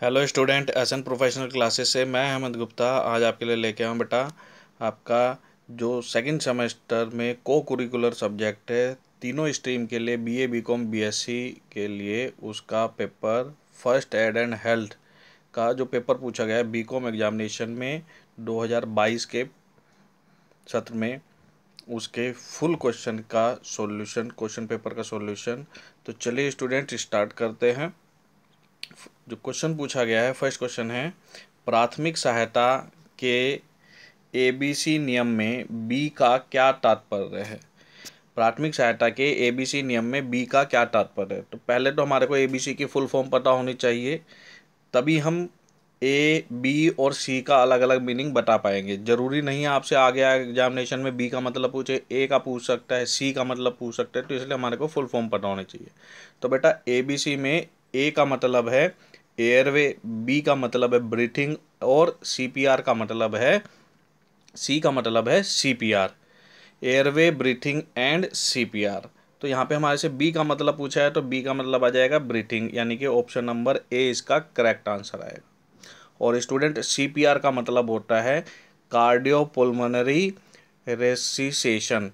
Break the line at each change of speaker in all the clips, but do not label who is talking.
hello student S N professional classes से मैं हेमंत गुप्ता आज आपके लिए लेके आऊँ बेटा आपका जो सेकंड सेमेस्टर में को कुरिकुलर सब्जेक्ट है तीनों स्ट्रीम के लिए बीए बीकॉम बीएससी के लिए उसका paper first aid and health का जो पेपर पूछा गया है बीकॉम एग्जामिनेशन में 2022 के सत्र में उसके फुल क्वेश्चन का सोल्यूशन क्वेश्चन पेपर का सोल्यूशन तो चलिए स्टूडेंट स्टार्ट करते हैं जो क्वेश्चन पूछा गया है फर्स्ट क्वेश्चन है प्राथमिक सहायता के ए बी सी नियम में बी का क्या तात्पर्य है प्राथमिक सहायता के ए बी सी नियम में बी का क्या तात्पर्य है तो पहले तो हमारे को ए बी सी की फुल फॉर्म पता होनी चाहिए तभी हम ए बी और सी का अलग अलग मीनिंग बता पाएंगे ज़रूरी नहीं है आपसे आगे आए एग्जामिनेशन में बी का मतलब पूछे ए का पूछ सकता है सी का मतलब पूछ सकता है तो इसलिए हमारे को फुल फॉर्म पता होना चाहिए तो बेटा ए बी सी में ए का मतलब है एयरवे बी का मतलब है ब्रीथिंग और सीपीआर का मतलब है सी का मतलब है CPR airway breathing and CPR तो यहाँ पे हमारे से बी का मतलब पूछा है तो बी का मतलब आ जाएगा ब्रीथिंग यानी कि ऑप्शन नंबर ए इसका करेक्ट आंसर आएगा और स्टूडेंट सीपीआर का मतलब होता है कार्डियोपुलमनरी रेसिसेशन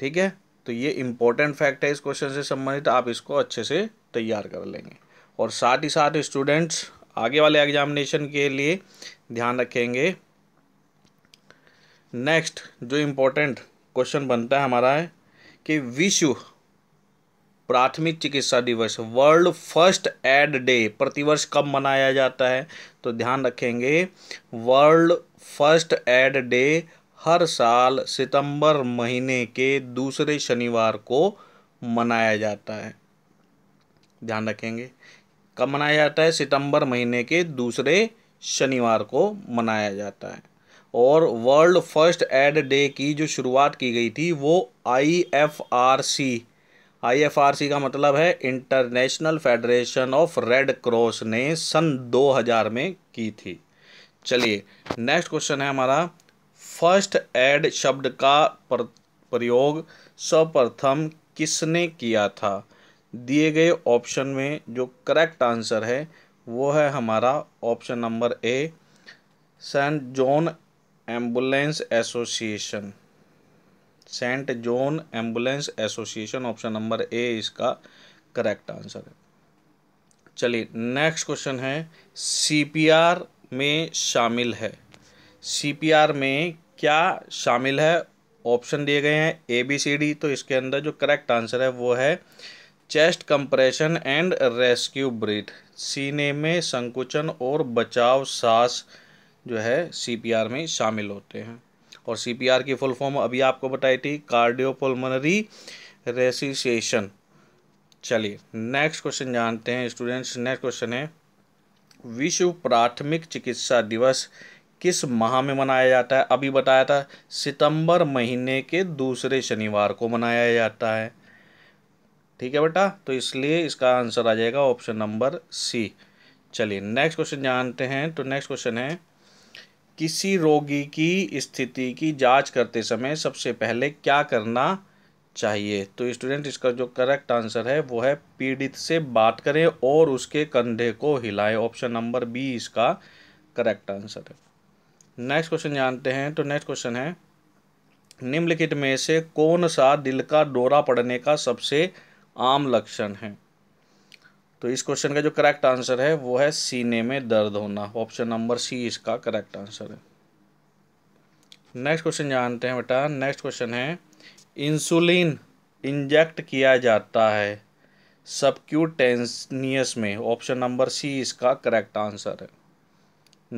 ठीक है तो ये इम्पोर्टेंट फैक्ट है इस क्वेश्चन से संबंधित आप इसको अच्छे से तैयार कर लेंगे और साथ ही साथ स्टूडेंट्स आगे वाले एग्जामिनेशन के लिए ध्यान रखेंगे नेक्स्ट जो इम्पोर्टेंट क्वेश्चन बनता है हमारा है कि विश्व प्राथमिक चिकित्सा दिवस वर्ल्ड फर्स्ट एड डे प्रतिवर्ष कब मनाया जाता है तो ध्यान रखेंगे वर्ल्ड फर्स्ट एड डे हर साल सितंबर महीने के दूसरे शनिवार को मनाया जाता है ध्यान रखेंगे कब मनाया जाता है सितंबर महीने के दूसरे शनिवार को मनाया जाता है और वर्ल्ड फर्स्ट एड डे की जो शुरुआत की गई थी वो I F R C I F R C का मतलब है international federation of red cross ने सन 2000 में की थी चलिए नेक्स्ट क्वेश्चन है हमारा फर्स्ट एड शब्द का प्रयोग सर्वप्रथम किसने किया था दिए गए ऑप्शन में जो करेक्ट आंसर है वो है हमारा option number A saint John ambulance association saint John ambulance association option number A इसका करेक्ट आंसर है चलिए नेक्स्ट क्वेश्चन है सीपीआर में शामिल है सीपीआर में क्या शामिल है ऑप्शन दिए गए हैं ए बी सी डी तो इसके अंदर जो करेक्ट आंसर है वो है chest compression and rescue breath सीने में संकुचन और बचाव सांस जो है सीपीआर में शामिल होते हैं और सीपीआर की फुल फॉर्म अभी आपको बताई थी कार्डियोपल्मोनरी रेसिसेशन चलिए नेक्स्ट क्वेश्चन जानते हैं स्टूडेंट्स नेक्स्ट क्वेश्चन है विश्व प्राथमिक चिकित्सा दिवस किस माह में मनाया जाता है अभी बताया था सितंबर महीने के दूसरे शनिवार को मनाया जाता है ठीक है बेटा तो इसलिए इसका आंसर आ जाएगा ऑप्शन नंबर सी चलिए नेक्स्ट क्वेश्चन जानते हैं तो नेक्स्ट क्वेश्चन है किसी रोगी की स्थिति की जांच करते समय सबसे पहले क्या करना चाहिए तो स्टूडेंट इसका जो करेक्ट आंसर है वो है पीड़ित से बात करें और उसके कंधे को हिलाएं ऑप्शन नंबर बी इसका करेक्ट आंसर है नेक्स्ट क्वेश्चन जानते हैं तो नेक्स्ट क्वेश्चन है निम्नलिखित में से कौन सा दिल का दौरा पड़ने का सबसे आम लक्षण हैं तो इस क्वेश्चन का जो करेक्ट आंसर है वो है सीने में दर्द होना ऑप्शन नंबर सी इसका करेक्ट आंसर है नेक्स्ट क्वेश्चन जानते हैं बेटा नेक्स्ट क्वेश्चन है इंसुलिन इंजेक्ट किया जाता है सबक्यूटेंसनियस में ऑप्शन नंबर सी इसका करेक्ट आंसर है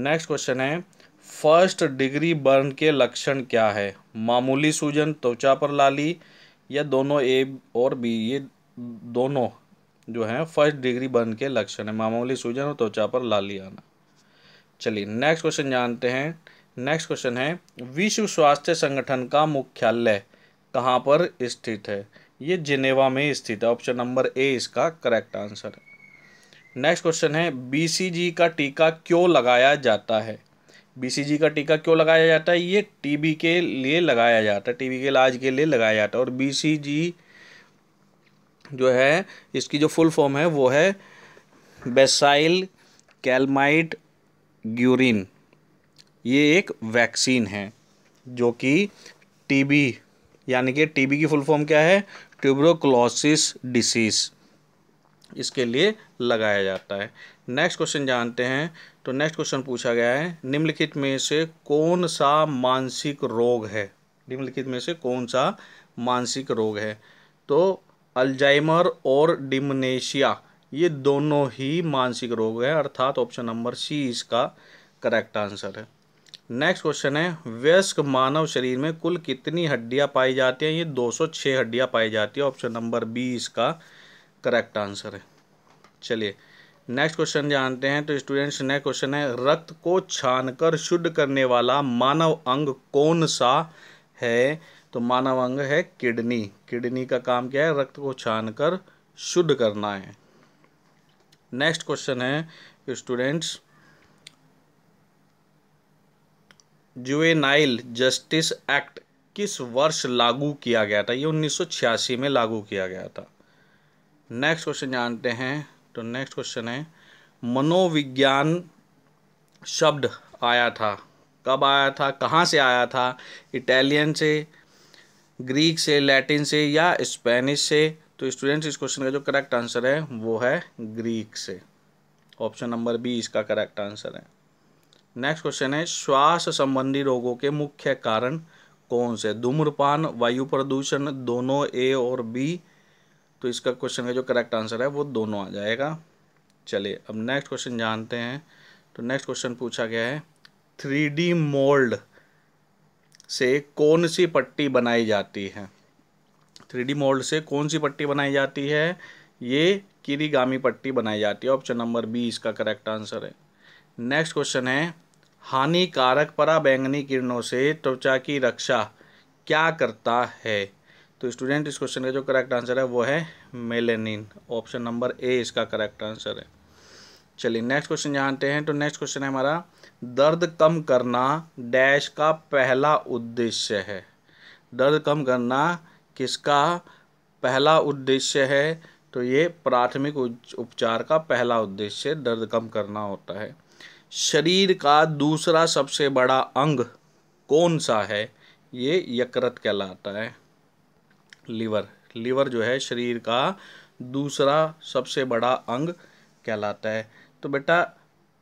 नेक्स्ट क्वेश्चन है फर्स्ट डिग्री बर्न के लक्षण क्या है मामूली सूजन त्वचा पर लाली या दोनों ए और बी ये दोनों जो हैं फर्स्ट डिग्री बर्न के लक्षण है मामूली सूजन और त्वचा पर लाली आना चलिए नेक्स्ट क्वेश्चन जानते हैं नेक्स्ट क्वेश्चन है विश्व स्वास्थ्य संगठन का मुख्यालय कहाँ पर स्थित है ये जिनेवा में स्थित है ऑप्शन नंबर ए इसका करेक्ट आंसर है नेक्स्ट क्वेश्चन है बीसीजी का टीका क्यों लगाया जाता है बीसीजी का टीका क्यों लगाया जाता है ये टीबी के लिए लगाया जाता है टीबी के इलाज के लिए लगाया जाता है और बीसीजी जो है इसकी जो फुल फॉर्म है वो है बेसाइल कैलमाइट ग्यूरिन ये एक वैक्सीन है जो कि टीबी यानी कि टीबी की फुल फॉर्म क्या है ट्यूब्रोक्लोसिस डिसीज़ इसके लिए लगाया जाता है नेक्स्ट क्वेश्चन जानते हैं तो नेक्स्ट क्वेश्चन पूछा गया है निम्नलिखित में से कौन सा मानसिक रोग है निम्नलिखित में से कौन सा मानसिक रोग है तो अल्जाइमर और डिमनेशिया ये दोनों ही मानसिक रोग है अर्थात ऑप्शन नंबर सी इसका करेक्ट आंसर है नेक्स्ट क्वेश्चन है व्यस्क मानव शरीर में कुल कितनी हड्डियां पाई जाती हैं ये 206 हड्डियां पाई जाती है ऑप्शन नंबर बी इसका करेक्ट आंसर है चलिए नेक्स्ट क्वेश्चन जानते हैं तो स्टूडेंट्स नेक्स्ट क्वेश्चन है रक्त को छानकर शुद्ध करने वाला मानव अंग कौन सा है तो मानव अंग है किडनी किडनी का काम क्या है रक्त को छान कर शुद्ध करना है नेक्स्ट क्वेश्चन है स्टूडेंट्स जुवेनाइल जस्टिस एक्ट किस वर्ष लागू किया गया था ये 1986 में लागू किया गया था नेक्स्ट क्वेश्चन जानते हैं तो नेक्स्ट क्वेश्चन है मनोविज्ञान शब्द आया था कब आया था कहाँ से आया था इटालियन से ग्रीक से लैटिन से या स्पेनिश से तो स्टूडेंट्स इस क्वेश्चन का जो करेक्ट आंसर है वो है ग्रीक से ऑप्शन नंबर बी इसका करेक्ट आंसर है नेक्स्ट क्वेश्चन है श्वास संबंधी रोगों के मुख्य कारण कौन से धूम्रपान वायु प्रदूषण दोनों ए और बी तो इसका क्वेश्चन का जो करेक्ट आंसर है वो दोनों आ जाएगा चलिए अब नेक्स्ट क्वेश्चन जानते हैं तो नेक्स्ट क्वेश्चन पूछा गया है थ्री डी मोल्ड से कौन सी पट्टी बनाई जाती है थ्री मोल्ड से कौन सी पट्टी बनाई जाती है ये किरीगामी पट्टी बनाई जाती है ऑप्शन नंबर बी इसका करेक्ट आंसर है नेक्स्ट क्वेश्चन है हानिकारक पराबैंगनी किरणों से त्वचा की रक्षा क्या करता है तो स्टूडेंट इस क्वेश्चन का जो करेक्ट आंसर है वो है मेलेनिन ऑप्शन नंबर ए इसका करेक्ट आंसर है चलिए नेक्स्ट क्वेश्चन जानते हैं तो नेक्स्ट क्वेश्चन है हमारा दर्द कम करना डैश का पहला उद्देश्य है दर्द कम करना किसका पहला उद्देश्य है तो ये प्राथमिक उपचार का पहला उद्देश्य दर्द कम करना होता है शरीर का दूसरा सबसे बड़ा अंग कौन सा है ये यकृत कहलाता है लीवर लीवर जो है शरीर का दूसरा सबसे बड़ा अंग कहलाता है तो बेटा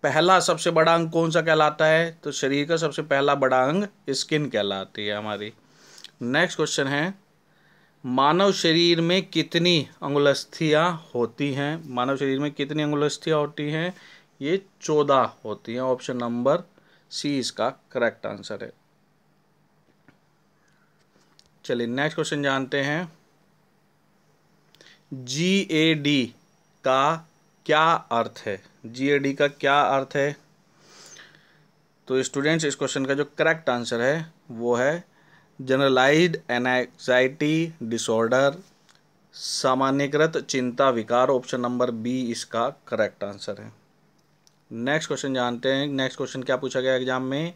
पहला सबसे बड़ा अंग कौन सा कहलाता है तो शरीर का सबसे पहला बड़ा अंग स्किन कहलाती है हमारी नेक्स्ट क्वेश्चन है मानव शरीर में कितनी अंगुलस्थियाँ होती हैं मानव शरीर में कितनी अंगुलस्थियाँ होती हैं ये चौदह होती हैं ऑप्शन नंबर सी इसका करेक्ट आंसर है चलिए नेक्स्ट क्वेश्चन जानते हैं जी ए डी का क्या अर्थ है जीएडी का क्या अर्थ है तो स्टूडेंट्स इस क्वेश्चन का जो करेक्ट आंसर है वो है जनरलाइज्ड एनाइजाइटी डिसऑर्डर सामान्यकृत चिंता विकार ऑप्शन नंबर बी इसका करेक्ट आंसर है नेक्स्ट क्वेश्चन जानते हैं नेक्स्ट क्वेश्चन क्या पूछा गया एग्जाम में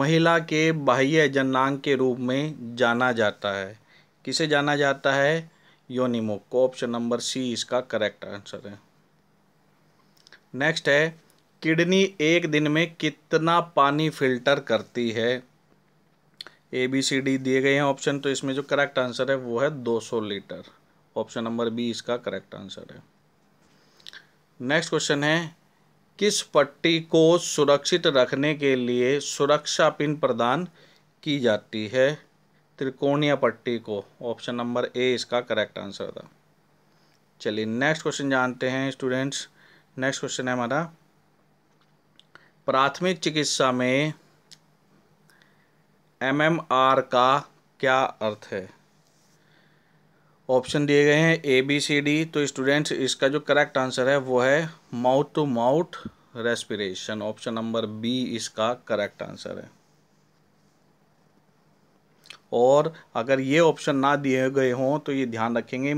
महिला के बाह्य जननांग के रूप में जाना जाता है किसे जाना जाता है योनिमो को ऑप्शन नंबर सी इसका करेक्ट आंसर है नेक्स्ट है किडनी एक दिन में कितना पानी फिल्टर करती है ए बी सी डी दिए गए हैं ऑप्शन तो इसमें जो करेक्ट आंसर है वो है 200 लीटर ऑप्शन नंबर बी इसका करेक्ट आंसर है नेक्स्ट क्वेश्चन है किस पट्टी को सुरक्षित रखने के लिए सुरक्षा पिन प्रदान की जाती है त्रिकोणीय पट्टी को ऑप्शन नंबर ए इसका करेक्ट आंसर था चलिए नेक्स्ट क्वेश्चन जानते हैं स्टूडेंट्स नेक्स्ट क्वेश्चन है हमारा प्राथमिक चिकित्सा में एमएमआर का क्या अर्थ है ऑप्शन दिए गए हैं ए बी सी डी तो स्टूडेंट्स इसका जो करेक्ट आंसर है वो है mouth to mouth respiration option number B इसका करेक्ट आंसर है और अगर ये ऑप्शन ना दिए गए हों तो ये ध्यान रखेंगे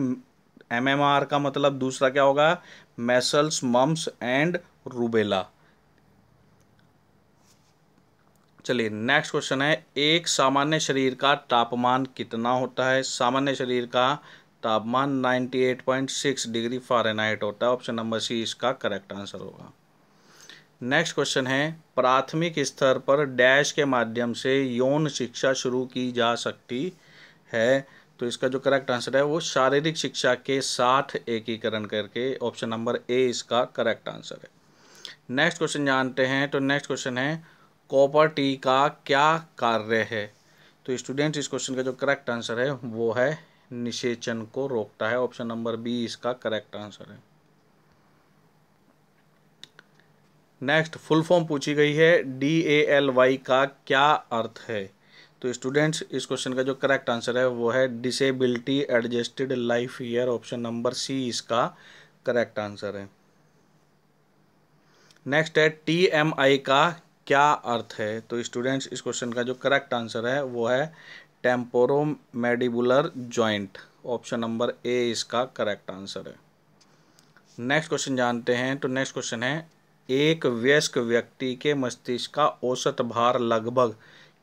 एम एम आर का मतलब दूसरा क्या होगा मैसल्स मम्स एंड रूबेला चलिए नेक्स्ट क्वेश्चन है एक सामान्य शरीर का तापमान कितना होता है सामान्य शरीर का तापमान 98.6 डिग्री फारेनहाइट होता है ऑप्शन नंबर सी इसका करेक्ट आंसर होगा नेक्स्ट क्वेश्चन है प्राथमिक स्तर पर डैश के माध्यम से यौन शिक्षा शुरू की जा सकती है तो इसका जो करेक्ट आंसर है वो शारीरिक शिक्षा के साथ एकीकरण करके ऑप्शन नंबर ए इसका करेक्ट आंसर है नेक्स्ट क्वेश्चन जानते हैं तो नेक्स्ट क्वेश्चन है कॉपर टी का क्या कार्य है तो स्टूडेंट इस क्वेश्चन का जो करेक्ट आंसर है वो है निषेचन को रोकता है ऑप्शन नंबर बी इसका करेक्ट आंसर है नेक्स्ट फुल फॉर्म पूछी गई है डी ए एल वाई का क्या अर्थ है तो स्टूडेंट्स इस क्वेश्चन का जो करेक्ट आंसर है वो है disability adjusted life year option number C इसका करेक्ट आंसर है नेक्स्ट है टी एम आई का क्या अर्थ है तो स्टूडेंट्स इस क्वेश्चन का जो करेक्ट आंसर है वो है temporomandibular joint option number A इसका करेक्ट आंसर है नेक्स्ट क्वेश्चन जानते हैं तो नेक्स्ट क्वेश्चन है एक वयस्क व्यक्ति के मस्तिष्क का औसत भार लगभग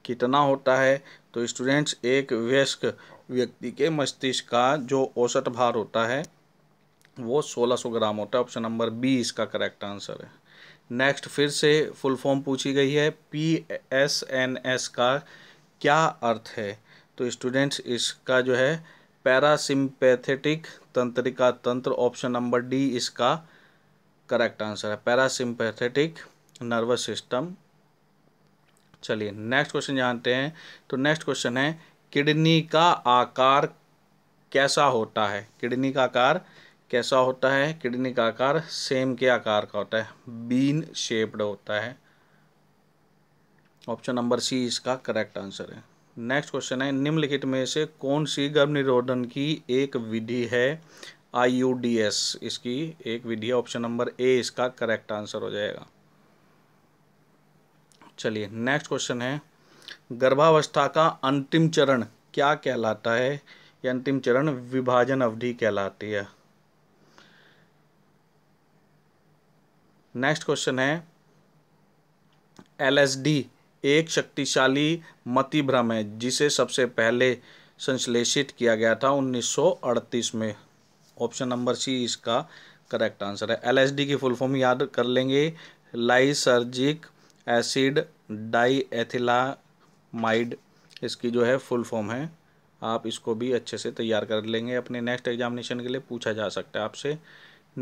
कितना होता है तो स्टूडेंट्स एक वयस्क व्यक्ति के मस्तिष्क का जो औसत भार होता है वो 1600 ग्राम होता है ऑप्शन नंबर बी इसका करेक्ट आंसर है नेक्स्ट फिर से फुल फॉर्म पूछी गई है पी एस एन एस का क्या अर्थ है तो स्टूडेंट्स इसका जो है पैरासिम्पैथेटिक तंत्रिका तंत्र ऑप्शन नंबर डी इसका करेक्ट आंसर है पैरासिम्पैथेटिक नर्वस सिस्टम चलिए नेक्स्ट क्वेश्चन जानते हैं तो नेक्स्ट क्वेश्चन है किडनी का आकार कैसा होता है किडनी का आकार कैसा होता है किडनी का आकार सेम के आकार का होता है बीन शेप्ड होता है ऑप्शन नंबर सी इसका करेक्ट आंसर है नेक्स्ट क्वेश्चन है निम्नलिखित में से कौन सी गर्भ निरोधन की एक विधि है आई इसकी एक विधि है ऑप्शन नंबर ए इसका करेक्ट आंसर हो जाएगा चलिए नेक्स्ट क्वेश्चन है गर्भावस्था का अंतिम चरण क्या कहलाता है यह अंतिम चरण विभाजन अवधि कहलाती है नेक्स्ट क्वेश्चन है एलएसडी एक शक्तिशाली मति भ्रम है जिसे सबसे पहले संश्लेषित किया गया था 1938 में ऑप्शन नंबर सी इसका करेक्ट आंसर है एलएसडी की फुल फॉर्म याद कर लेंगे लाइसर्जिक एसिड डाई एथिलाइड इसकी जो है फुल फॉर्म है आप इसको भी अच्छे से तैयार कर लेंगे अपने नेक्स्ट एग्जामिनेशन के लिए पूछा जा सकता है आपसे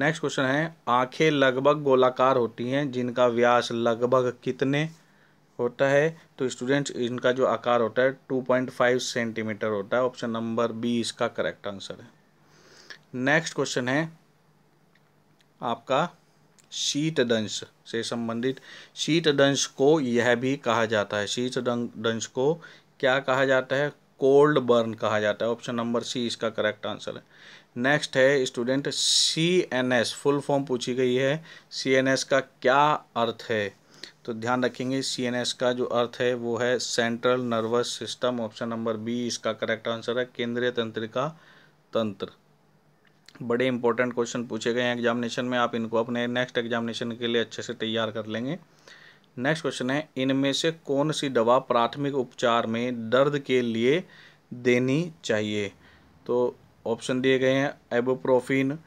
नेक्स्ट क्वेश्चन है आंखें लगभग गोलाकार होती हैं जिनका व्यास लगभग कितने होता है तो स्टूडेंट्स इनका जो आकार होता है टू पॉइंट फाइव सेंटीमीटर होता है ऑप्शन नंबर बी इसका करेक्ट आंसर है नेक्स्ट क्वेश्चन है आपका शीत दंश से संबंधित शीत दंश को यह भी कहा जाता है शीत दंश को क्या कहा जाता है कोल्ड बर्न कहा जाता है ऑप्शन नंबर सी इसका करेक्ट आंसर है नेक्स्ट है student C N S full form पूछी गई है सी एन एस का क्या अर्थ है तो ध्यान रखेंगे सी एन एस का जो अर्थ है वो है central nervous system option number B इसका करेक्ट आंसर है केंद्रीय तंत्रिका तंत्र बड़े इंपॉर्टेंट क्वेश्चन पूछे गए हैं एग्जामिनेशन में आप इनको अपने नेक्स्ट एग्जामिनेशन के लिए अच्छे से तैयार कर लेंगे नेक्स्ट क्वेश्चन है इनमें से कौन सी दवा प्राथमिक उपचार में दर्द के लिए देनी चाहिए तो ऑप्शन दिए गए हैं एबोप्रोफिन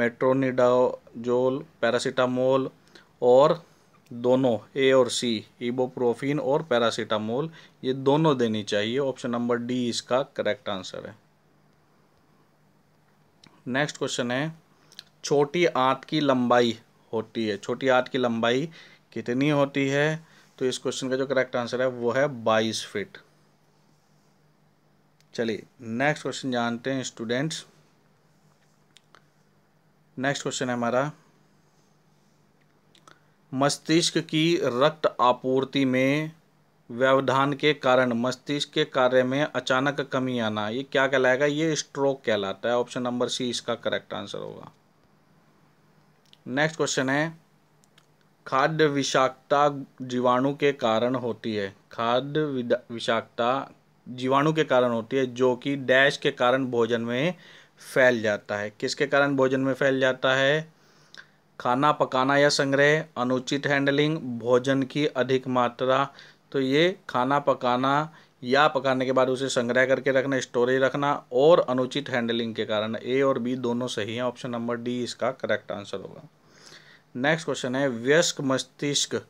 मेट्रोनिडाजोल पैरासीटामोल और दोनों ए और सी इबोप्रोफिन और पैरासीटामोल ये दोनों देनी चाहिए ऑप्शन नंबर डी इसका करेक्ट आंसर है नेक्स्ट क्वेश्चन है छोटी आंत की लंबाई होती है छोटी आंत की लंबाई कितनी होती है तो इस क्वेश्चन का जो करेक्ट आंसर है वो है बाईस फिट चलिए नेक्स्ट क्वेश्चन जानते हैं स्टूडेंट्स नेक्स्ट क्वेश्चन है हमारा मस्तिष्क की रक्त आपूर्ति में व्यवधान के कारण मस्तिष्क के कार्य में अचानक कमी आना ये क्या कहलाएगा ये स्ट्रोक कहलाता है ऑप्शन नंबर सी इसका करेक्ट आंसर होगा नेक्स्ट क्वेश्चन है खाद्य विषाक्तता जीवाणु के कारण होती है खाद्य विषाक्तता जीवाणु के कारण होती है जो कि डैश के कारण भोजन में फैल जाता है किसके कारण भोजन में फैल जाता है खाना पकाना या संग्रह अनुचित हैंडलिंग भोजन की अधिक मात्रा तो ये खाना पकाना या पकाने के बाद उसे संग्रह करके रखना स्टोरेज रखना और अनुचित हैंडलिंग के कारण ए और बी दोनों सही हैं ऑप्शन नंबर डी इसका करेक्ट आंसर होगा नेक्स्ट क्वेश्चन है व्यस्क मस्तिष्क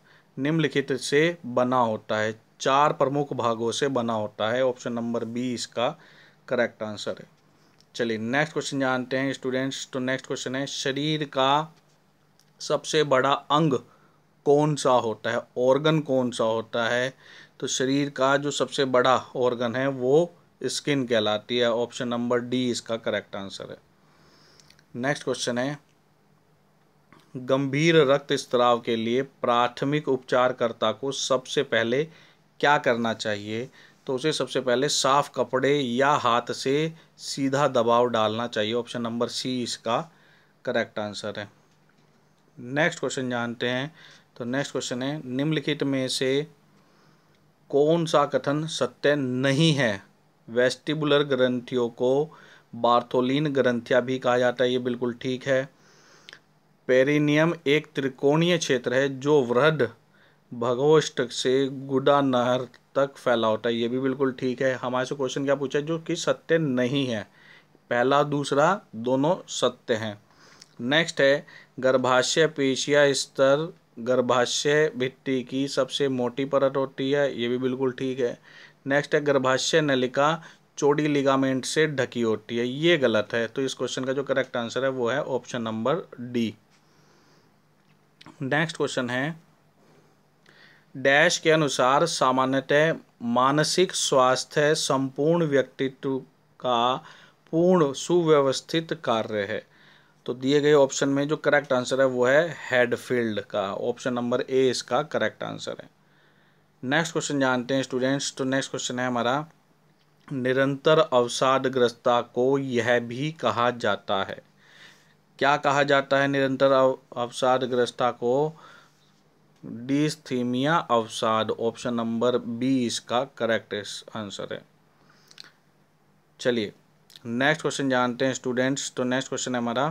निम्नलिखित से बना होता है चार प्रमुख भागों से बना होता है ऑप्शन नंबर बी इसका करेक्ट आंसर है चलिए नेक्स्ट क्वेश्चन जानते हैं स्टूडेंट्स तो नेक्स्ट क्वेश्चन है शरीर का सबसे बड़ा अंग कौन सा होता है ऑर्गन कौन सा होता है तो शरीर का जो सबसे बड़ा ऑर्गन है वो स्किन कहलाती है ऑप्शन नंबर डी इसका करेक्ट आंसर है नेक्स्ट क्वेश्चन है गंभीर रक्त स्त्राव के लिए प्राथमिक उपचारकर्ता को सबसे पहले क्या करना चाहिए तो उसे सबसे पहले साफ कपड़े या हाथ से सीधा दबाव डालना चाहिए ऑप्शन नंबर सी इसका करेक्ट आंसर है नेक्स्ट क्वेश्चन जानते हैं तो नेक्स्ट क्वेश्चन है निम्नलिखित में से कौन सा कथन सत्य नहीं है वेस्टिबुलर ग्रंथियों को बार्थोलिन ग्रंथियाँ भी कहा जाता है ये बिल्कुल ठीक है पेरिनियम एक त्रिकोणीय क्षेत्र है जो वृद्ध भगोष्ठ से गुडा नहर तक फैला होता है ये भी बिल्कुल ठीक है हमारे से क्वेश्चन क्या पूछा है जो कि सत्य नहीं है पहला दूसरा दोनों सत्य हैं नेक्स्ट है गर्भाशय पेशिया स्तर गर्भाशय भित्ती की सबसे मोटी परत होती है ये भी बिल्कुल ठीक है नेक्स्ट है गर्भाशय नलिका चोडी लिगामेंट से ढकी होती है ये गलत है तो इस क्वेश्चन का जो करेक्ट आंसर है वो है option number D next question है डैश के अनुसार सामान्यतः मानसिक स्वास्थ्य संपूर्ण व्यक्तित्व का पूर्ण सुव्यवस्थित कार्य है तो दिए गए ऑप्शन में जो करेक्ट आंसर है वो है हेडफील्ड का ऑप्शन नंबर ए इसका करेक्ट आंसर है नेक्स्ट क्वेश्चन जानते हैं स्टूडेंट्स तो नेक्स्ट क्वेश्चन है हमारा निरंतर अवसादग्रस्तता को यह भी कहा जाता है क्या कहा जाता है निरंतर अवसादग्रस्तता को डिस्थीमिया अवसाद ऑप्शन नंबर बी इसका करेक्ट आंसर है चलिए नेक्स्ट क्वेश्चन जानते हैं स्टूडेंट्स तो नेक्स्ट क्वेश्चन है हमारा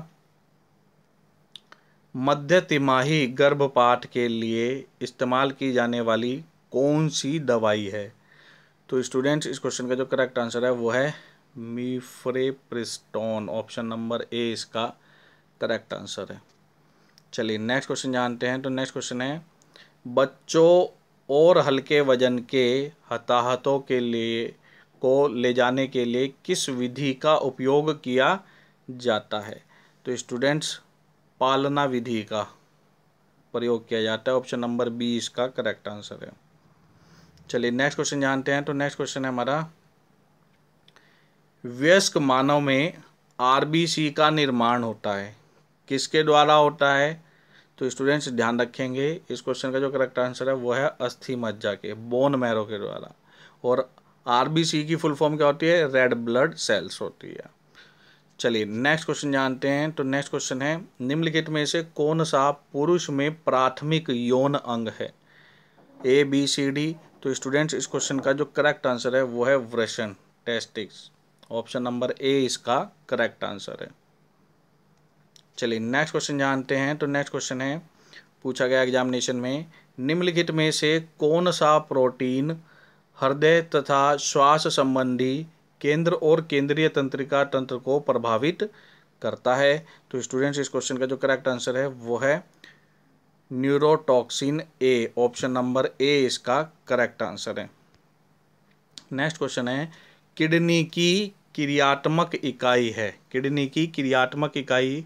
मध्य तिमाही गर्भपात के लिए इस्तेमाल की जाने वाली कौन सी दवाई है तो स्टूडेंट्स इस क्वेश्चन का जो करेक्ट आंसर है वो है मीफ्रेप्रिस्टोन ऑप्शन नंबर ए इसका करेक्ट आंसर है चलिए नेक्स्ट क्वेश्चन जानते हैं तो नेक्स्ट क्वेश्चन है बच्चों और हल्के वजन के हताहतों के लिए को ले जाने के लिए किस विधि का उपयोग किया जाता है तो स्टूडेंट्स पालना विधि का प्रयोग किया जाता है ऑप्शन नंबर बी इसका करेक्ट आंसर है चलिए नेक्स्ट क्वेश्चन जानते हैं तो नेक्स्ट क्वेश्चन है हमारा व्यस्क मानव में आरबीसी का निर्माण होता है किसके द्वारा होता है तो स्टूडेंट्स ध्यान रखेंगे इस क्वेश्चन का जो करेक्ट आंसर है वो है अस्थि मज्जा के बोन मैरो के द्वारा और आरबीसी की फुल फॉर्म क्या होती है रेड ब्लड सेल्स होती है चलिए नेक्स्ट क्वेश्चन जानते हैं तो नेक्स्ट क्वेश्चन है निम्नलिखित में से कौन सा पुरुष में प्राथमिक यौन अंग है ए बी सी डी तो स्टूडेंट्स इस क्वेश्चन का जो करेक्ट आंसर है वो है व्रेशन टेस्टिक्स ऑप्शन नंबर ए इसका करेक्ट आंसर है चलिए नेक्स्ट क्वेश्चन जानते हैं तो नेक्स्ट क्वेश्चन है पूछा गया एग्जामिनेशन में निम्नलिखित में से कौन सा प्रोटीन हृदय तथा श्वास संबंधी केंद्र और केंद्रीय तंत्रिका तंत्र को प्रभावित करता है तो स्टूडेंट्स इस क्वेश्चन का जो करेक्ट आंसर है वो है neurotoxin A option number A इसका करेक्ट आंसर है नेक्स्ट क्वेश्चन है किडनी की क्रियात्मक इकाई है किडनी की क्रियात्मक इकाई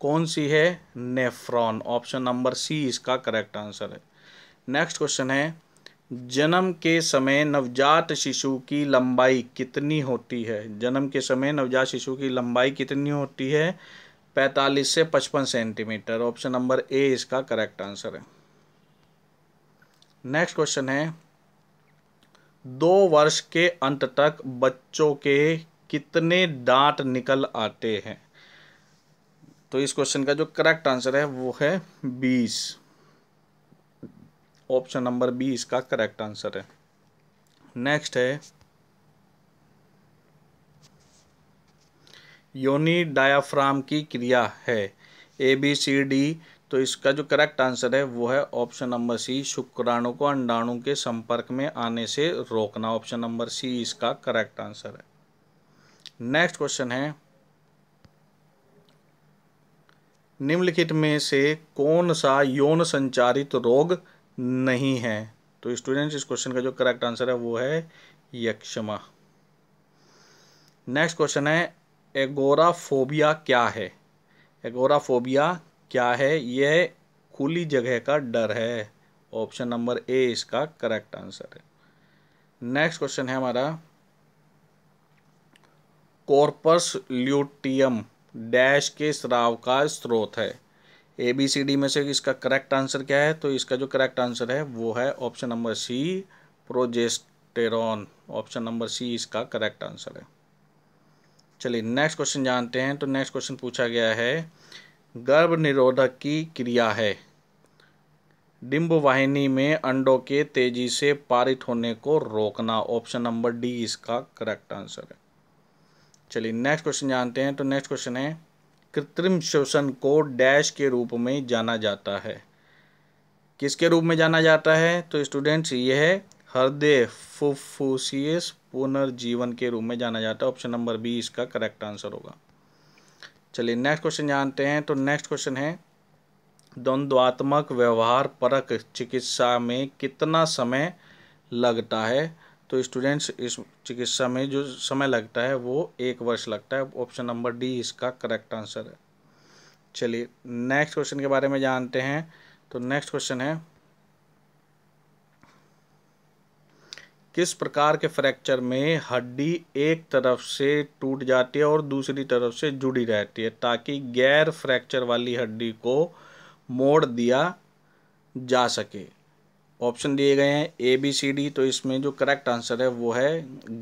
कौन सी है नेफ्रॉन ऑप्शन नंबर सी इसका करेक्ट आंसर है नेक्स्ट क्वेश्चन है जन्म के समय नवजात शिशु की लंबाई कितनी होती है जन्म के समय नवजात शिशु की लंबाई कितनी होती है पैंतालीस से पचपन सेंटीमीटर ऑप्शन नंबर ए इसका करेक्ट आंसर है नेक्स्ट क्वेश्चन है दो वर्ष के अंत तक बच्चों के कितने दांत निकल आते हैं तो इस क्वेश्चन का जो करेक्ट आंसर है वो है बीस ऑप्शन नंबर बी इसका करेक्ट आंसर है नेक्स्ट है योनि डायाफ्राम की क्रिया है ए बी सी डी तो इसका जो करेक्ट आंसर है वो है ऑप्शन नंबर सी शुक्राणु को अंडाणु के संपर्क में आने से रोकना ऑप्शन नंबर सी इसका करेक्ट आंसर है नेक्स्ट क्वेश्चन है निम्नलिखित में से कौन सा यौन संचारित रोग नहीं है तो स्टूडेंट्स इस क्वेश्चन का जो करेक्ट आंसर है वो है यक्षमा नेक्स्ट क्वेश्चन है एगोराफोबिया क्या है एगोराफोबिया क्या है यह खुली जगह का डर है ऑप्शन नंबर ए इसका करेक्ट आंसर है नेक्स्ट क्वेश्चन है हमारा कॉर्पस ल्यूटियम डैश के स्राव का स्रोत है ए बी सी डी में से इसका करेक्ट आंसर क्या है तो इसका जो करेक्ट आंसर है वो है option number C progesterone option number C इसका करेक्ट आंसर है चलिए नेक्स्ट क्वेश्चन जानते हैं तो नेक्स्ट क्वेश्चन पूछा गया है गर्भ निरोधक की क्रिया है डिम्ब वाहिनी में अंडों के तेजी से पारित होने को रोकना ऑप्शन नंबर डी इसका करेक्ट आंसर है चलिए नेक्स्ट क्वेश्चन जानते हैं तो नेक्स्ट क्वेश्चन है कृत्रिम श्वसन को डैश के रूप में जाना जाता है किसके रूप में जाना जाता है तो स्टूडेंट्स यह हृदय फुफ्फुसियस पुनर्जीवन के रूप में जाना जाता है ऑप्शन नंबर बी इसका करेक्ट आंसर होगा चलिए नेक्स्ट क्वेश्चन जानते हैं तो नेक्स्ट क्वेश्चन है द्वंद्वात्मक व्यवहार परक चिकित्सा में कितना समय लगता है तो स्टूडेंट्स इस चिकित्सा में जो समय लगता है वो एक वर्ष लगता है ऑप्शन नंबर डी इसका करेक्ट आंसर है चलिए नेक्स्ट क्वेश्चन के बारे में जानते हैं तो नेक्स्ट क्वेश्चन है किस प्रकार के फ्रैक्चर में हड्डी एक तरफ से टूट जाती है और दूसरी तरफ से जुड़ी रहती है ताकि गैर फ्रैक्चर वाली हड्डी को मोड़ दिया जा सके ऑप्शन दिए गए हैं ए बी सी डी तो इसमें जो करेक्ट आंसर है वो है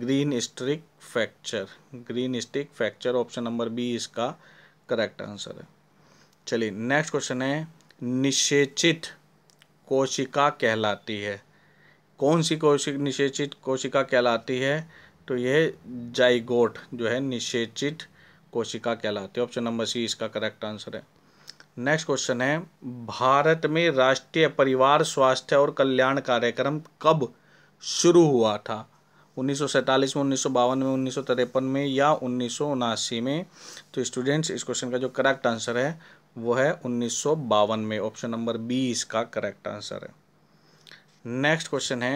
green stick fracture green stick fracture option number B इसका करेक्ट आंसर है चलिए नेक्स्ट क्वेश्चन है निषेचित कोशिका कहलाती है कौन सी कोशिक निषेचित कोशिका कहलाती है तो यह जाइगोट जो है निषेचित कोशिका कहलाती है ऑप्शन नंबर सी इसका करेक्ट आंसर है नेक्स्ट क्वेश्चन है भारत में राष्ट्रीय परिवार स्वास्थ्य और कल्याण कार्यक्रम कब शुरू हुआ था उन्नीस में उन्नीस में उन्नीस में या उन्नीस में तो स्टूडेंट्स इस क्वेश्चन का जो करेक्ट आंसर है वो है उन्नीस में ऑप्शन नंबर बी इसका करेक्ट आंसर है नेक्स्ट क्वेश्चन है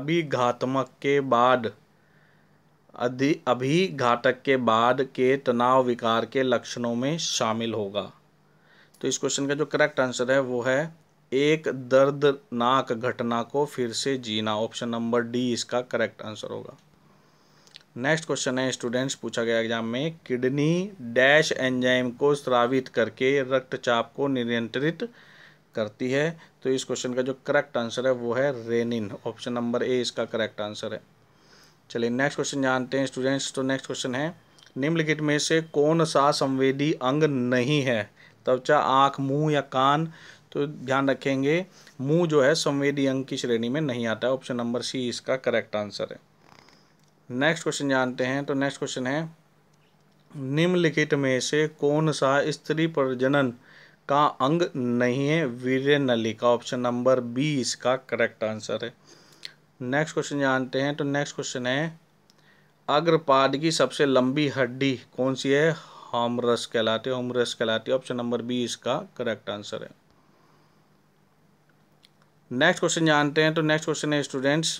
अभिघातमक के बाद अधि अभिघाटक के बाद के तनाव विकार के लक्षणों में शामिल होगा तो इस क्वेश्चन का जो करेक्ट आंसर है वो है एक दर्दनाक घटना को फिर से जीना ऑप्शन नंबर डी इसका करेक्ट आंसर होगा नेक्स्ट क्वेश्चन है स्टूडेंट्स पूछा गया एग्जाम में किडनी डैश एंजाइम को स्रावित करके रक्तचाप को नियंत्रित करती है तो इस क्वेश्चन का जो करेक्ट आंसर है वो है रेनिन ऑप्शन नंबर ए इसका करेक्ट आंसर है चलिए नेक्स्ट क्वेश्चन जानते हैं स्टूडेंट्स तो नेक्स्ट क्वेश्चन है निम्नलिखित में से कौन सा संवेदी अंग नहीं है त्वचा आँख मुंह या कान तो ध्यान रखेंगे मुंह जो है संवेदी अंग की श्रेणी में नहीं आता है ऑप्शन नंबर सी इसका करेक्ट आंसर है नेक्स्ट क्वेश्चन जानते हैं तो नेक्स्ट क्वेश्चन है निम्नलिखित में से कौन सा स्त्री प्रजनन का अंग नहीं है वीर नली का ऑप्शन नंबर बी इसका करेक्ट आंसर है नेक्स्ट क्वेश्चन जानते हैं तो नेक्स्ट क्वेश्चन है अग्रपाद की सबसे लंबी हड्डी कौन सी है हॉमरस कहलाते है होमरस कहलाती ऑप्शन नंबर बी इसका करेक्ट आंसर है नेक्स्ट क्वेश्चन जानते हैं तो नेक्स्ट क्वेश्चन है स्टूडेंट्स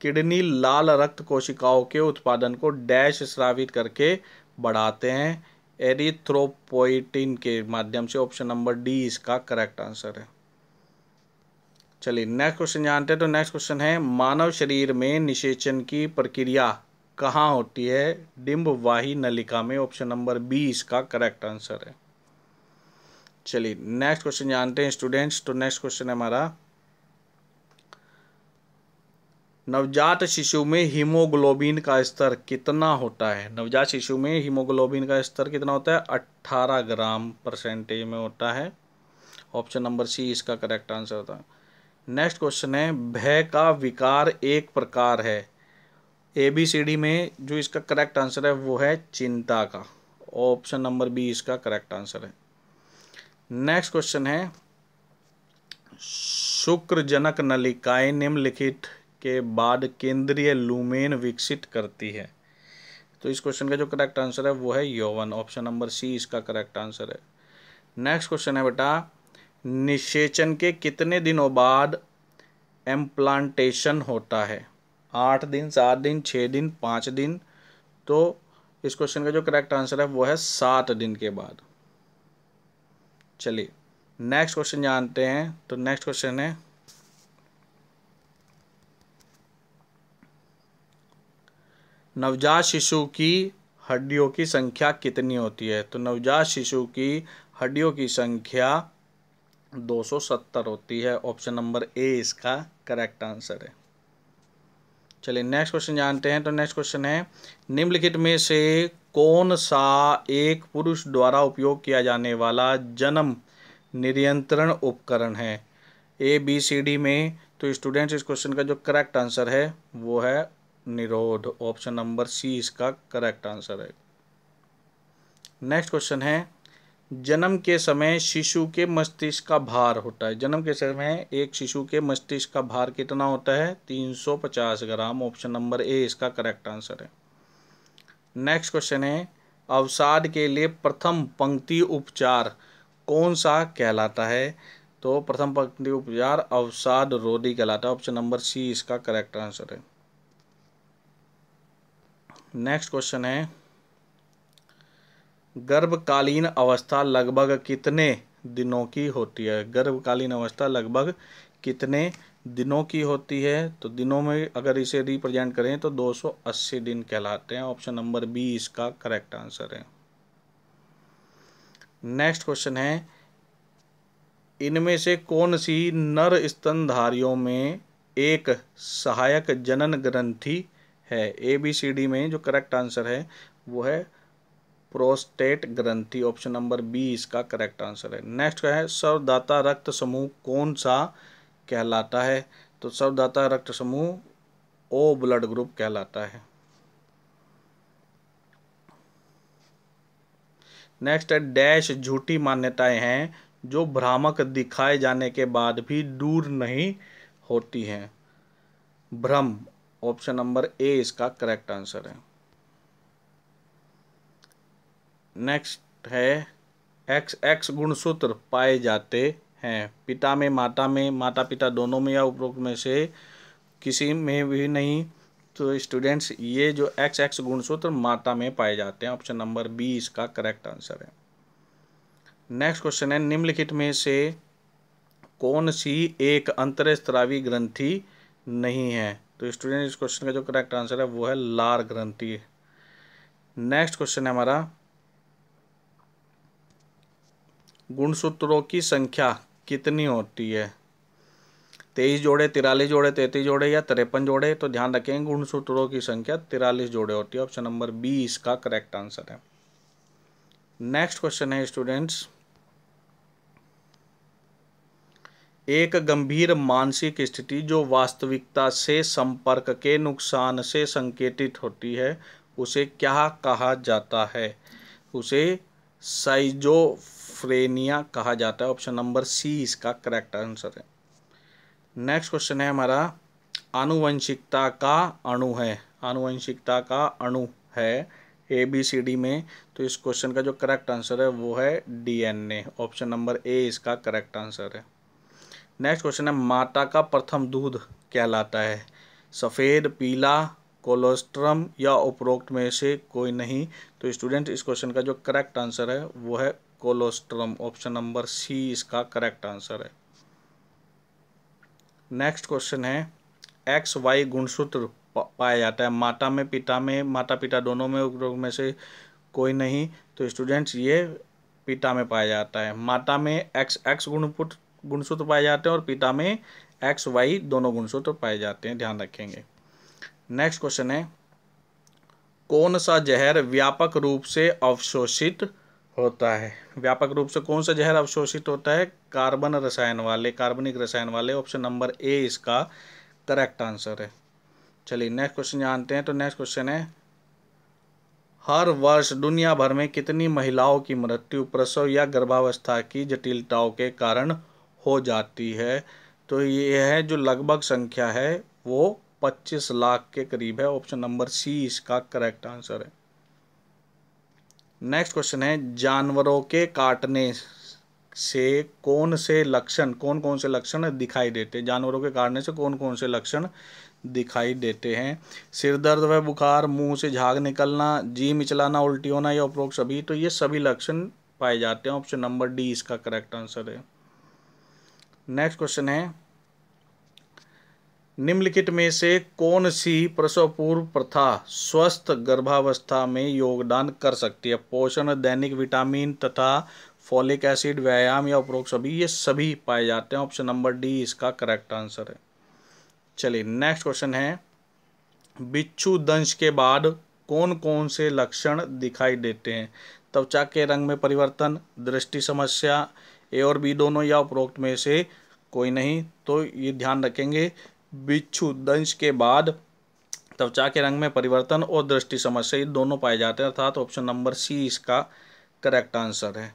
किडनी लाल रक्त कोशिकाओं के उत्पादन को डैश स्रावित करके बढ़ाते हैं एरिथ्रोपोइटिन के माध्यम से ऑप्शन नंबर डी इसका करेक्ट आंसर है चलिए नेक्स्ट क्वेश्चन जानते हैं तो नेक्स्ट क्वेश्चन है मानव शरीर में निषेचन की प्रक्रिया कहाँ होती है डिम्बवाही नलिका में ऑप्शन नंबर बी इसका करेक्ट आंसर है चलिए नेक्स्ट क्वेश्चन जानते हैं स्टूडेंट्स तो नेक्स्ट क्वेश्चन है हमारा नवजात शिशु में हीमोग्लोबिन का स्तर कितना होता है नवजात शिशु में हीमोग्लोबिन का स्तर कितना होता है अट्ठारह ग्राम परसेंटेज में होता है ऑप्शन नंबर सी इसका करेक्ट आंसर होता है नेक्स्ट क्वेश्चन है भय का विकार एक प्रकार है ए बी सी डी में जो इसका करेक्ट आंसर है वो है चिंता का ऑप्शन नंबर बी इसका करेक्ट आंसर है नेक्स्ट क्वेश्चन है शुक्रजनक नलिकाएं निम्नलिखित के बाद केंद्रीय लूमेन विकसित करती है तो इस क्वेश्चन का जो करेक्ट आंसर है वो है यौवन ऑप्शन नंबर सी इसका करेक्ट आंसर है नेक्स्ट क्वेश्चन है बेटा निषेचन के कितने दिनों बाद एम्प्लांटेशन होता है आठ दिन सात दिन छः दिन पाँच दिन तो इस क्वेश्चन का जो करेक्ट आंसर है वो है सात दिन के बाद चलिए नेक्स्ट क्वेश्चन जानते हैं तो नेक्स्ट क्वेश्चन है नवजात शिशु की हड्डियों की संख्या कितनी होती है तो नवजात शिशु की हड्डियों की संख्या 270 होती है ऑप्शन नंबर ए इसका करेक्ट आंसर है चलिए नेक्स्ट क्वेश्चन जानते हैं तो नेक्स्ट क्वेश्चन है निम्नलिखित में से कौन सा एक पुरुष द्वारा उपयोग किया जाने वाला जन्म नियंत्रण उपकरण है ए बी सी डी में तो स्टूडेंट्स इस क्वेश्चन का जो करेक्ट आंसर है वो है निरोध ऑप्शन नंबर सी इसका करेक्ट आंसर है नेक्स्ट क्वेश्चन है जन्म के समय शिशु के मस्तिष्क का भार होता है जन्म के समय एक शिशु के मस्तिष्क का भार कितना होता है 350 ग्राम ऑप्शन नंबर ए इसका करेक्ट आंसर है नेक्स्ट क्वेश्चन है अवसाद के लिए प्रथम पंक्ति उपचार कौन सा कहलाता है तो प्रथम पंक्ति उपचार अवसाद रोधी कहलाता है ऑप्शन नंबर सी इसका करेक्ट आंसर है नेक्स्ट क्वेश्चन है गर्भकालीन अवस्था लगभग कितने दिनों की होती है गर्भकालीन अवस्था लगभग कितने दिनों की होती है तो दिनों में अगर इसे रिप्रेजेंट करें तो 280 दिन कहलाते हैं ऑप्शन नंबर बी इसका करेक्ट आंसर है नेक्स्ट क्वेश्चन है इनमें से कौन सी नर स्तनधारियों में एक सहायक जनन ग्रंथि है ए बी सी डी में जो करेक्ट आंसर है वो है प्रोस्टेट ग्रंथि ऑप्शन नंबर बी इसका करेक्ट आंसर है नेक्स्ट क्या है सर्वदाता रक्त समूह कौन सा कहलाता है तो सर्वदाता रक्त समूह ओ ब्लड ग्रुप कहलाता है नेक्स्ट है डैश झूठी मान्यताएं हैं जो भ्रामक दिखाए जाने के बाद भी दूर नहीं होती हैं भ्रम ऑप्शन नंबर ए इसका करेक्ट आंसर है नेक्स्ट है एक्स एक्स गुणसूत्र पाए जाते हैं पिता में माता में माता पिता दोनों में या उपरोक्त में से किसी में भी नहीं तो स्टूडेंट्स ये जो एक्स एक्स गुणसूत्र माता में पाए जाते हैं ऑप्शन नंबर बी इसका करेक्ट आंसर है नेक्स्ट क्वेश्चन है निम्नलिखित में से कौन सी एक अंतरस्त्रावी ग्रंथि नहीं है तो स्टूडेंट इस क्वेश्चन का जो करेक्ट आंसर है वो है लार ग्रंथि नेक्स्ट क्वेश्चन है हमारा गुणसूत्रों की संख्या कितनी होती है तेईस जोड़े तिरालीस जोड़े तैतीस जोड़े या तिरपन जोड़े तो ध्यान रखें गुणसूत्रों की संख्या तिरालीस जोड़े होती है ऑप्शन नंबर बी इसका करेक्ट आंसर है नेक्स्ट क्वेश्चन है स्टूडेंट्स एक गंभीर मानसिक स्थिति जो वास्तविकता से संपर्क के नुकसान से संकेतित होती है उसे क्या कहा जाता है उसे साइजोफ्रेनिया कहा जाता है ऑप्शन नंबर सी इसका करेक्ट आंसर है नेक्स्ट क्वेश्चन है हमारा आनुवंशिकता का अणु है आनुवंशिकता का अणु है ए बी सी डी में तो इस क्वेश्चन का जो करेक्ट आंसर है वो है डीएनए ऑप्शन नंबर ए इसका करेक्ट आंसर है नेक्स्ट क्वेश्चन है माता का प्रथम दूध कहलाता है सफ़ेद पीला कोलोस्ट्रम या उपरोक्त में से कोई नहीं तो स्टूडेंट इस क्वेश्चन का जो करेक्ट आंसर है वो है कोलोस्ट्रम ऑप्शन नंबर सी इसका करेक्ट आंसर है नेक्स्ट क्वेश्चन है एक्स वाई गुणसूत्र पाया जाता है माता में पिता में माता पिता दोनों में उपरोक्त में से कोई नहीं तो स्टूडेंट्स ये पिता में पाया जाता है माता में एक्स एक्स गुणपुट गुणसूत्र पाए जाते हैं और पिता में एक्स वाई दोनों गुणसूत्र पाए जाते हैं ध्यान रखेंगे नेक्स्ट क्वेश्चन है कौन सा जहर व्यापक रूप से अवशोषित होता है व्यापक रूप से कौन सा जहर अवशोषित होता है कार्बन रसायन वाले कार्बनिक रसायन वाले ऑप्शन नंबर ए इसका करेक्ट आंसर है चलिए नेक्स्ट क्वेश्चन जानते हैं तो नेक्स्ट क्वेश्चन है हर वर्ष दुनिया भर में कितनी महिलाओं की मृत्यु प्रसव या गर्भावस्था की जटिलताओं के कारण हो जाती है तो ये है जो लगभग संख्या है वो पच्चीस लाख के करीब है ऑप्शन नंबर सी इसका करेक्ट आंसर है नेक्स्ट क्वेश्चन है जानवरों के काटने से कौन से लक्षण कौन कौन से लक्षण दिखाई देते हैं जानवरों के काटने से कौन कौन से लक्षण दिखाई देते हैं सिर दर्द व बुखार मुंह से झाग निकलना जी मिचलाना उल्टी होना या उपरोक्त सभी तो ये सभी लक्षण पाए जाते हैं ऑप्शन नंबर डी इसका करेक्ट आंसर है नेक्स्ट क्वेश्चन है निम्नलिखित में से कौन सी प्रसव पूर्व प्रथा स्वस्थ गर्भावस्था में योगदान कर सकती है पोषण दैनिक विटामिन तथा फॉलिक एसिड व्यायाम या उपरोक्त सभी ये सभी पाए जाते हैं ऑप्शन नंबर डी इसका करेक्ट आंसर है चलिए नेक्स्ट क्वेश्चन है बिच्छू दंश के बाद कौन कौन से लक्षण दिखाई देते हैं त्वचा के रंग में परिवर्तन दृष्टि समस्या ए और बी दोनों या उपरोक्त में से कोई नहीं तो ये ध्यान रखेंगे बिच्छू दंश के बाद त्वचा के रंग में परिवर्तन और दृष्टि समस्या दोनों पाए जाते हैं अर्थात ऑप्शन नंबर सी इसका करेक्ट आंसर है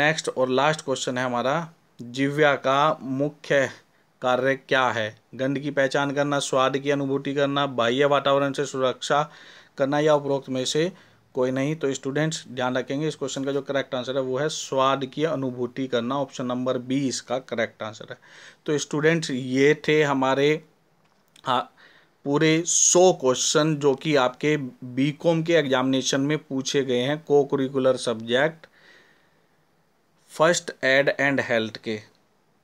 नेक्स्ट और लास्ट क्वेश्चन है हमारा जिव्या का मुख्य कार्य क्या है गंध की पहचान करना स्वाद की अनुभूति करना बाह्य वातावरण से सुरक्षा करना या उपरोक्त में से कोई नहीं तो स्टूडेंट्स ध्यान रखेंगे इस क्वेश्चन का जो करेक्ट आंसर है वो है स्वाद की अनुभूति करना ऑप्शन नंबर बी इसका करेक्ट आंसर है तो स्टूडेंट्स ये थे हमारे हाँ पूरे सौ क्वेश्चन जो कि आपके बी कॉम के एग्जामिनेशन में पूछे गए हैं co-curricular subject first aid and health के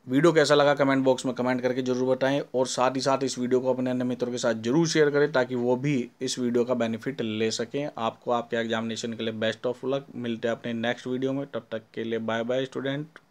वीडियो कैसा लगा कमेंट बॉक्स में कमेंट करके जरूर बताएं और साथ ही साथ इस वीडियो को अपने अन्य मित्रों के साथ जरूर शेयर करें ताकि वो भी इस वीडियो का बेनिफिट ले सकें आपको आपके एग्जामिनेशन के लिए बेस्ट ऑफ लक मिलते हैं अपने नेक्स्ट वीडियो में तब तक के लिए बाय बाय स्टूडेंट